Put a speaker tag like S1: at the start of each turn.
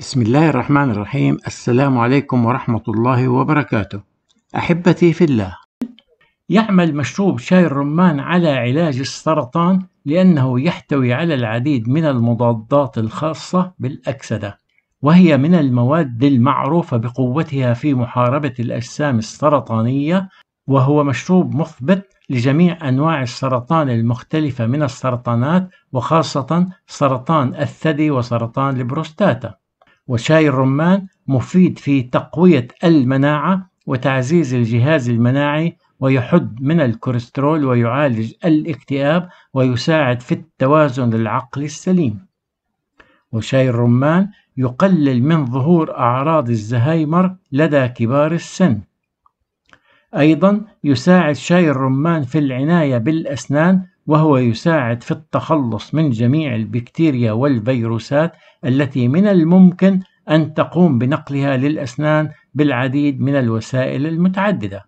S1: بسم الله الرحمن الرحيم السلام عليكم ورحمة الله وبركاته أحبتي في الله يعمل مشروب شاي الرمان على علاج السرطان لأنه يحتوي على العديد من المضادات الخاصة بالأكسدة وهي من المواد المعروفة بقوتها في محاربة الأجسام السرطانية وهو مشروب مثبت لجميع أنواع السرطان المختلفة من السرطانات وخاصة سرطان الثدي وسرطان البروستاتا وشاي الرمان مفيد في تقوية المناعة وتعزيز الجهاز المناعي ويحد من الكوليسترول ويعالج الاكتئاب ويساعد في التوازن العقلي السليم وشاي الرمان يقلل من ظهور أعراض الزهايمر لدى كبار السن أيضا يساعد شاي الرمان في العناية بالأسنان وهو يساعد في التخلص من جميع البكتيريا والفيروسات التي من الممكن أن تقوم بنقلها للأسنان بالعديد من الوسائل المتعددة